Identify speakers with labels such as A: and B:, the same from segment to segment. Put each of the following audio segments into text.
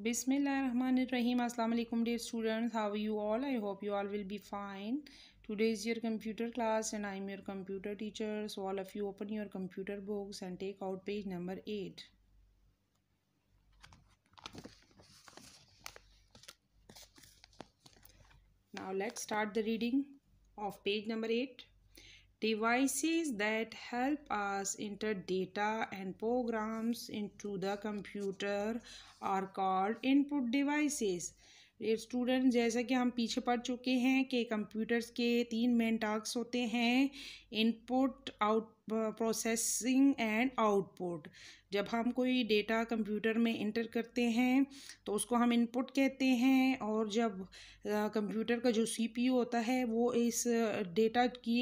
A: Bismillahirrahmanirrahim. Assalamu alaikum dear students. How are you all? I hope you all will be fine. Today is your computer class and I am your computer teacher. So all of you open your computer books and take out page number 8. Now let's start the reading of page number 8. devices that help us enter data and programs into the computer are called input devices student जैसा कि हम पीछे पढ़ चुके हैं कि computers के तीन मेन टास्क होते हैं input out processing and output जब हम कोई डेटा कंप्यूटर में इंटर करते हैं तो उसको हम इनपुट कहते हैं और जब कंप्यूटर का जो सीपीयू होता है वो इस डेटा की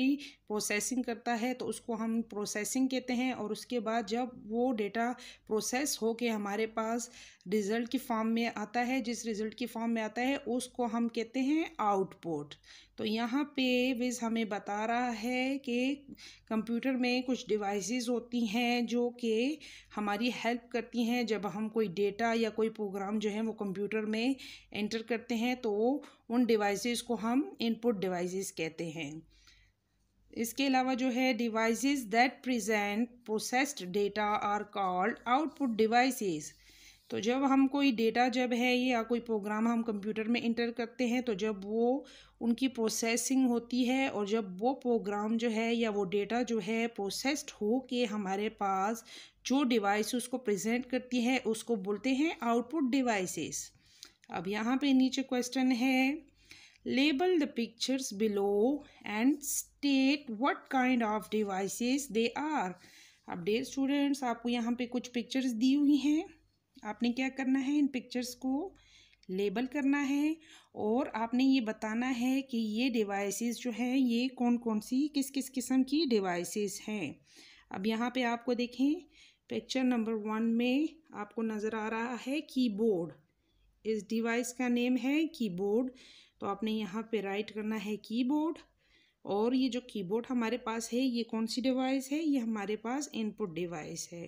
A: प्रोसेसिंग करता है तो उसको हम प्रोसेसिंग कहते हैं और उसके बाद जब वो डेटा प्रोसेस हो के हमारे पास रिज़ल्ट की फॉर्म में आता है जिस रिज़ल्ट की फॉर्म में आता है उसको हम कहते हैं आउटपुट तो यहाँ पे विज हमें बता रहा है कि कंप्यूटर में कुछ डिवाइसेस होती हैं जो कि हमारी हेल्प करती हैं जब हम कोई डेटा या कोई प्रोग्राम जो है वो कंप्यूटर में एंटर करते हैं तो उन डिवाइसेस को हम इनपुट डिवाइसेस कहते हैं इसके अलावा जो है devices that present processed data are called output devices तो जब हम कोई डेटा जब है या कोई प्रोग्राम हम कंप्यूटर में इंटर करते हैं तो जब वो उनकी प्रोसेसिंग होती है और जब वो प्रोग्राम जो है या वो डेटा जो है प्रोसेस्ड हो के हमारे पास जो डिवाइस उसको प्रेजेंट करती है उसको बोलते हैं आउटपुट डिवाइसेस अब यहाँ पे नीचे क्वेश्चन है label the pictures below and state what kind of devices they are अब डेयर स्टूडेंट्स आपको यहाँ पे कुछ पिक्चर्स दी हुई हैं आपने क्या करना है इन पिक्चर्स को लेबल करना है और आपने ये बताना है कि ये डिवाइसेस जो हैं ये कौन कौन सी किस किस किस्म की डिवाइसेस हैं अब यहाँ पे आपको देखें पिक्चर नंबर वन में आपको नज़र आ रहा है कीबोर्ड इस डिवाइस का नेम है कीबोर्ड तो आपने यहाँ पे राइट करना है कीबोर्ड और ये जो कीबोर्ड हमारे पास है ये कौन सी डिवाइस है ये हमारे पास इनपुट डिवाइस है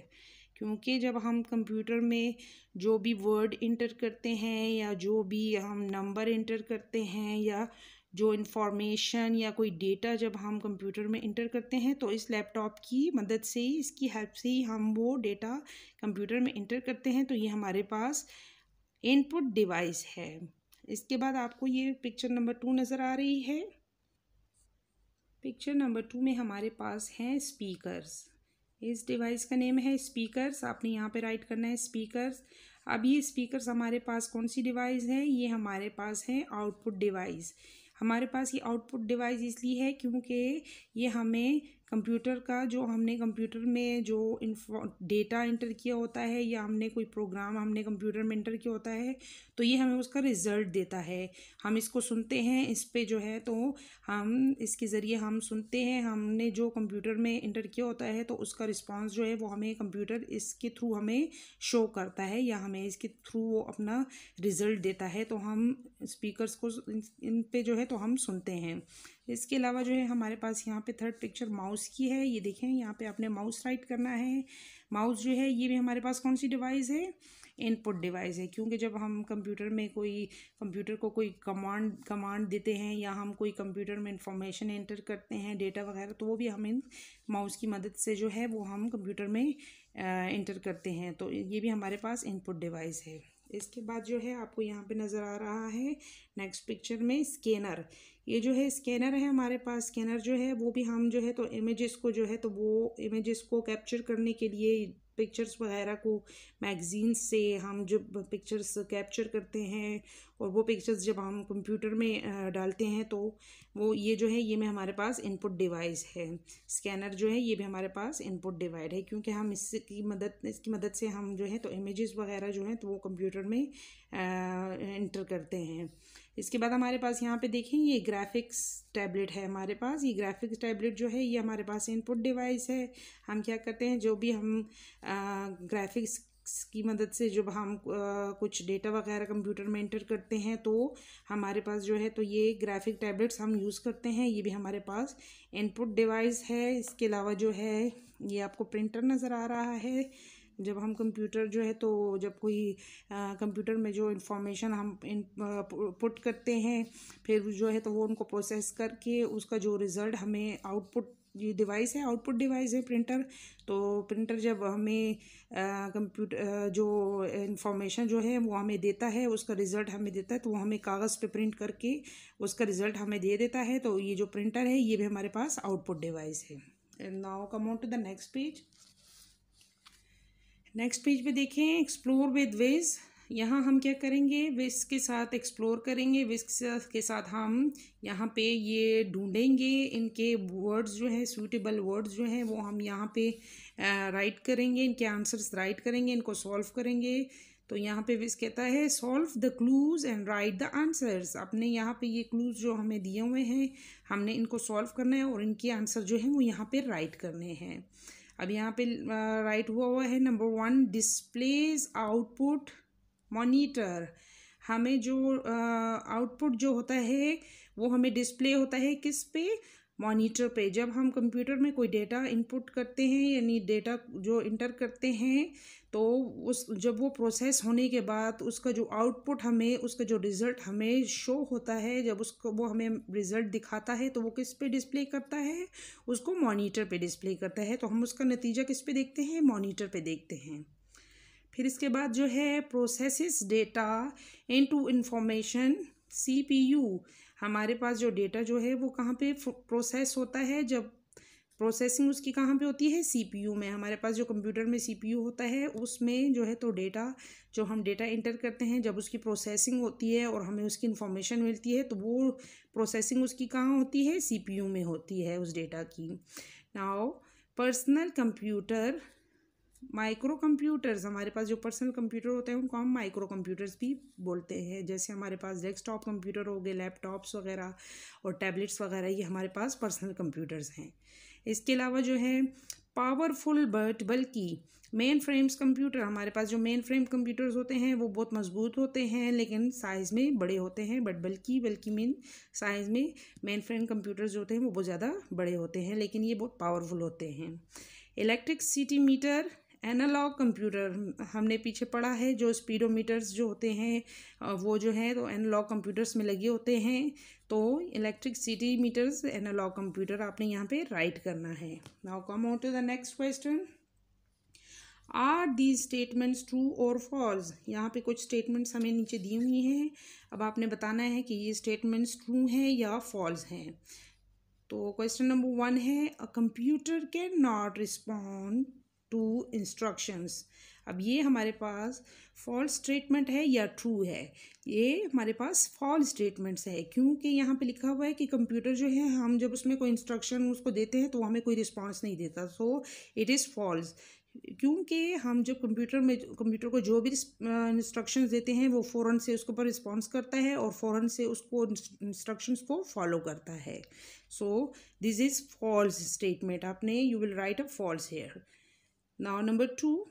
A: क्योंकि जब हम कंप्यूटर में जो भी वर्ड इंटर करते हैं या जो भी हम नंबर इंटर करते हैं या जो इन्फॉर्मेशन या कोई डेटा जब हम कंप्यूटर में इंटर करते हैं तो इस लैपटॉप की मदद से ही इसकी हेल्प से ही हम वो डेटा कंप्यूटर में इंटर करते हैं तो ये हमारे पास इनपुट डिवाइस है इसके बाद आपको ये पिक्चर नंबर टू नज़र आ रही है पिक्चर नंबर टू में हमारे पास हैं स्पीकर्स इस डिवाइस का नेम है स्पीकर्स आपने यहाँ पे राइट करना है स्पीकर्स अब ये स्पीकर्स हमारे पास कौन सी डिवाइस है ये हमारे पास है आउटपुट डिवाइस हमारे पास ये आउटपुट डिवाइस इसलिए है क्योंकि ये हमें कंप्यूटर का जो हमने कंप्यूटर में जो इन्फो डेटा इंटर किया होता है या हमने कोई प्रोग्राम हमने कंप्यूटर में इंटर किया होता है तो ये हमें उसका रिज़ल्ट देता है हम इसको सुनते हैं इस पर जो है तो हम इसके ज़रिए हम सुनते हैं हमने जो कंप्यूटर में इंटर किया होता है तो उसका रिस्पॉन्स जो है वो हमें कंप्यूटर इसके थ्रू हमें शो करता है या हमें इसके थ्रू वो अपना रिज़ल्ट देता है तो हम स्पीकर्स को इन पर जो है तो हम सुनते हैं इसके अलावा जो है हमारे पास यहाँ पे थर्ड पिक्चर माउस की है ये देखें यहाँ पे आपने माउस राइट करना है माउस जो है ये भी हमारे पास कौन सी डिवाइस है इनपुट डिवाइस है क्योंकि जब हम कंप्यूटर में कोई कंप्यूटर को कोई कमांड कमांड देते हैं या हम कोई कंप्यूटर में इंफॉर्मेशन एंटर करते हैं डेटा वगैरह तो वो भी हम इन माउस की मदद से जो है वो हम कंप्यूटर में इंटर करते हैं तो ये भी हमारे पास इनपुट डिवाइस है इसके बाद जो है आपको यहाँ पे नज़र आ रहा है नेक्स्ट पिक्चर में स्कैनर ये जो है स्कैनर है हमारे पास स्कैनर जो है वो भी हम जो है तो इमेजेस को जो है तो वो इमेजेस को कैप्चर करने के लिए पिक्चर्स वगैरह को मैगज़ीन से हम जब पिक्चर्स कैप्चर करते हैं और वो पिक्चर्स जब हम कंप्यूटर में डालते हैं तो वो ये जो है ये में हमारे पास इनपुट डिवाइस है स्कैनर जो है ये भी हमारे पास इनपुट डिवाइड है क्योंकि हम इसकी मदद इसकी मदद से हम जो है तो इमेजेस वगैरह जो है तो वो कंप्यूटर में इंटर करते हैं इसके बाद हमारे पास यहाँ पे देखें ये ग्राफिक्स टैबलेट है हमारे पास ये ग्राफिक्स टैबलेट जो है ये हमारे पास इनपुट डिवाइस है हम क्या करते हैं जो भी हम ग्राफिक्स की मदद से जब हम आ, कुछ डेटा वगैरह कंप्यूटर में इंटर करते हैं तो हमारे पास जो है तो ये ग्राफिक टैबलेट्स हम यूज़ करते हैं ये भी हमारे पास इनपुट डिवाइस है इसके अलावा जो है ये आपको प्रिंटर नज़र आ रहा है जब हम कंप्यूटर जो है तो जब कोई कंप्यूटर में जो इन्फॉर्मेशन हम इन पुट करते हैं फिर जो है तो वो उनको प्रोसेस करके उसका जो रिज़ल्ट हमें आउटपुट ये डिवाइस है आउटपुट डिवाइस है प्रिंटर तो प्रिंटर जब हमें कंप्यूटर जो इंफॉर्मेशन जो है वो हमें देता है उसका रिज़ल्ट हमें देता है तो वो हमें कागज़ पे प्रिंट करके उसका रिज़ल्ट हमें दे देता है तो ये जो प्रिंटर है ये भी हमारे पास आउटपुट डिवाइस है now come on to the next page next page पे देखें एक्सप्लोर विद वेज यहाँ हम क्या करेंगे विस के साथ एक्सप्लोर करेंगे विस्क के साथ हम यहाँ पे ये ढूंढेंगे इनके वर्ड्स जो हैं सूटेबल वर्ड्स जो हैं वो हम यहाँ पे राइट करेंगे इनके आंसर्स राइट करेंगे इनको सॉल्व करेंगे तो यहाँ पे विस कहता है solve the clues and write the answers अपने यहाँ पे ये क्लूज़ जो हमें दिए हुए हैं हमने इनको सॉल्व करना है और इनके आंसर जो हैं वो यहाँ पे राइट करने हैं अब यहाँ पे राइट हुआ हुआ है number one displays output monitor हमें जो आउटपुट जो होता है वो हमें डिस्प्ले होता है किस पे मॉनिटर पे जब हम कंप्यूटर में कोई डेटा इनपुट करते हैं यानी डेटा जो इंटर करते हैं तो उस जब वो प्रोसेस होने के बाद उसका जो आउटपुट हमें उसका जो रिज़ल्ट हमें शो होता है जब उसको वो हमें रिज़ल्ट दिखाता है तो वो किस पे डिस्प्ले करता है उसको मॉनिटर पे डिस्प्ले करता है तो हम उसका नतीजा किस पे देखते हैं मॉनिटर पे देखते हैं फिर इसके बाद जो है process data into information C P U हमारे पास जो डेटा जो है वो कहाँ पे प्रोसेस होता है जब प्रोसेसिंग उसकी कहाँ पे होती है सीपीयू में हमारे पास जो कंप्यूटर में सीपीयू होता है उसमें जो है तो डेटा जो हम डेटा इंटर करते हैं जब उसकी प्रोसेसिंग होती है और हमें उसकी इन्फॉर्मेशन मिलती है तो वो प्रोसेसिंग उसकी कहाँ होती है सीपीयू में होती है उस डेटा की नाओ पर्सनल कंप्यूटर माइक्रो कंप्यूटर्स हमारे पास जो पर्सनल कंप्यूटर होते हैं उनको हम माइक्रो कंप्यूटर्स भी बोलते हैं जैसे हमारे पास डेस्कटॉप कंप्यूटर हो गए लैपटॉप्स वगैरह और टैबलेट्स वगैरह ये हमारे पास पर्सनल कंप्यूटर्स हैं इसके अलावा जो है पावरफुल बट बल्कि मेन फ्रेम्स कंप्यूटर हमारे पास जो मेन फ्रेम कंप्यूटर्स होते हैं वो बहुत मजबूत होते हैं लेकिन साइज़ में बड़े होते हैं बट बल्कि बल्कि मेन साइज़ में मेन फ्रेम कंप्यूटर्स जो होते हैं वो बहुत ज़्यादा बड़े होते हैं लेकिन ये बहुत पावरफुल होते हैं electricity meter analog computer हमने पीछे पढ़ा है जो स्पीडोमीटर्स जो होते हैं वो जो है तो एनालॉग कंप्यूटर्स में लगे होते हैं तो electricity meters analog computer आपने यहाँ पे राइट करना है now come on to the next question are the statements true और फॉल्स यहाँ पे कुछ स्टेटमेंट्स हमें नीचे दी हुई हैं अब आपने बताना है कि ये स्टेटमेंट्स ट्रू हैं या फॉल्स हैं तो क्वेश्चन नंबर वन है a computer cannot respond to instructions अब ये हमारे पास फॉल्स स्टेटमेंट है या ट्रू है ये हमारे पास फॉल्स स्टेटमेंट्स है क्योंकि यहाँ पे लिखा हुआ है कि कंप्यूटर जो है हम जब उसमें कोई इंस्ट्रक्शन उसको देते हैं तो हमें कोई रिस्पांस नहीं देता सो इट इज़ फॉल्स क्योंकि हम जब कंप्यूटर में कंप्यूटर को जो भी इंस्ट्रक्शंस देते हैं वो फ़ौरन से उसके ऊपर रिस्पॉन्स करता है और फ़ौरन से उसको इंस्ट्रक्शंस को फॉलो करता है so this is false statement आपने you will write a false here Now number 2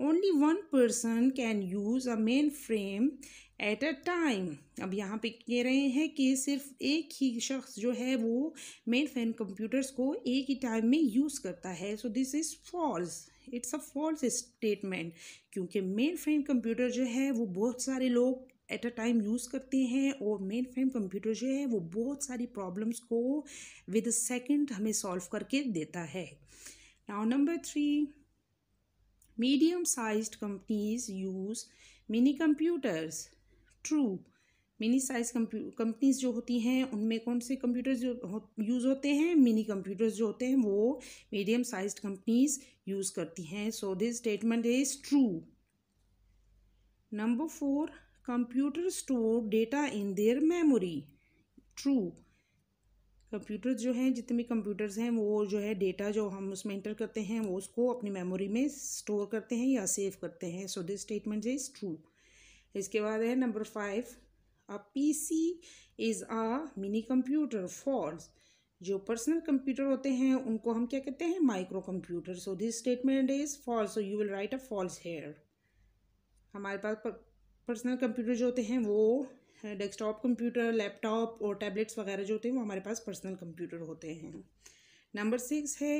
A: only one person can use a frame at a time अब यहाँ पे कह रहे हैं कि सिर्फ एक ही शख्स जो है वो मेन फैन कंप्यूटर्स को एक ही टाइम में यूज़ करता है so this is false it's a false statement क्योंकि मेन फ्रेम कंप्यूटर जो है वो बहुत सारे लोग एट अ टाइम यूज़ करते हैं और मेन फ्रेम कंप्यूटर जो है वो बहुत सारी प्रॉब्लम्स को विद सेकंड हमें सॉल्व करके देता है now number three medium-sized companies use mini computers true mini size companies जो होती हैं उनमें कौन से कंप्यूटर जो हो, यूज़ होते हैं मिनी कंप्यूटर्स जो होते हैं वो मीडियम साइज कंपनीज यूज़ करती हैं so this statement is true number four computer store data in their memory true computer जो हैं जितने भी कंप्यूटर्स हैं वो जो है डेटा जो हम उसमें इंटर करते हैं वो उसको अपनी मेमोरी में स्टोर करते हैं या सेव करते हैं so this statement is true इसके बाद है number five a P C is a mini computer for जो पर्सनल कंप्यूटर होते हैं उनको हम क्या कहते हैं micro computer so this statement is false so you will write a false here हमारे पास पर्सनल कंप्यूटर जो होते हैं वो डेस्कटॉप कंप्यूटर लैपटॉप और टैबलेट्स वगैरह जो होते हैं वो हमारे पास पर्सनल कंप्यूटर होते हैं नंबर सिक्स है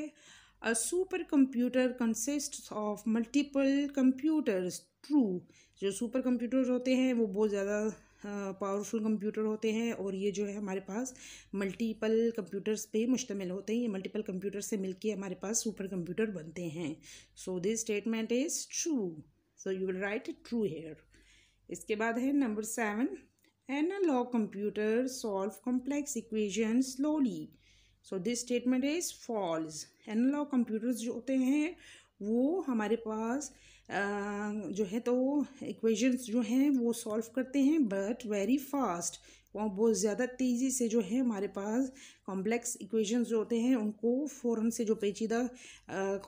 A: a super computer consist of multiple computers true जो सुपर कंप्यूटर होते हैं वो बहुत ज़्यादा पावरफुल कंप्यूटर होते हैं और ये जो है हमारे पास मल्टीपल कंप्यूटर्स पे मुश्तमिल होते हैं ये मल्टीपल कंप्यूटर से मिलके हमारे पास सुपर कंप्यूटर बनते हैं so this statement is true so you will write true here इसके बाद है number seven analog computer solve complex equations slowly so this statement is false analog computers जो होते हैं वो हमारे पास जो है तो equations जो हैं वो सॉल्व करते हैं बट वेरी फास्ट वो बहुत ज़्यादा तेज़ी से जो है हमारे पास कॉम्प्लेक्स इक्वेशंस जो होते हैं उनको फ़ौरन से जो पेचीदा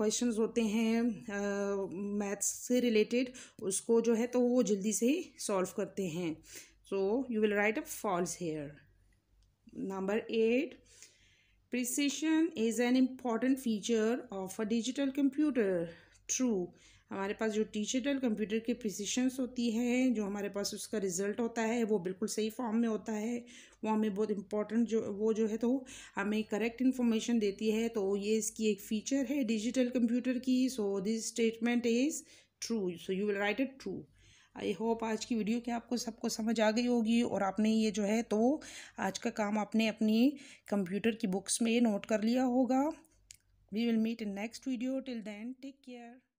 A: क्वेश्चन होते हैं मैथ्स से रिलेटेड उसको जो है तो वो जल्दी से सॉल्व करते हैं so you will write a false here number 8 precision is an important feature of a digital computer true हमारे पास जो डिजिटल कंप्यूटर की प्रिसिशंस होती है जो हमारे पास उसका रिज़ल्ट होता है वो बिल्कुल सही फॉर्म में होता है वो हमें बहुत इम्पोर्टेंट जो वो जो है तो हमें करेक्ट इन्फॉर्मेशन देती है तो ये इसकी एक फ़ीचर है डिजिटल कंप्यूटर की so this statement is true so you will write it true I hope आज की वीडियो के आपको सबको समझ आ गई होगी और आपने ये जो है तो आज का काम आपने अपनी कंप्यूटर की बुक्स में नोट कर लिया होगा we will meet in next video till then take care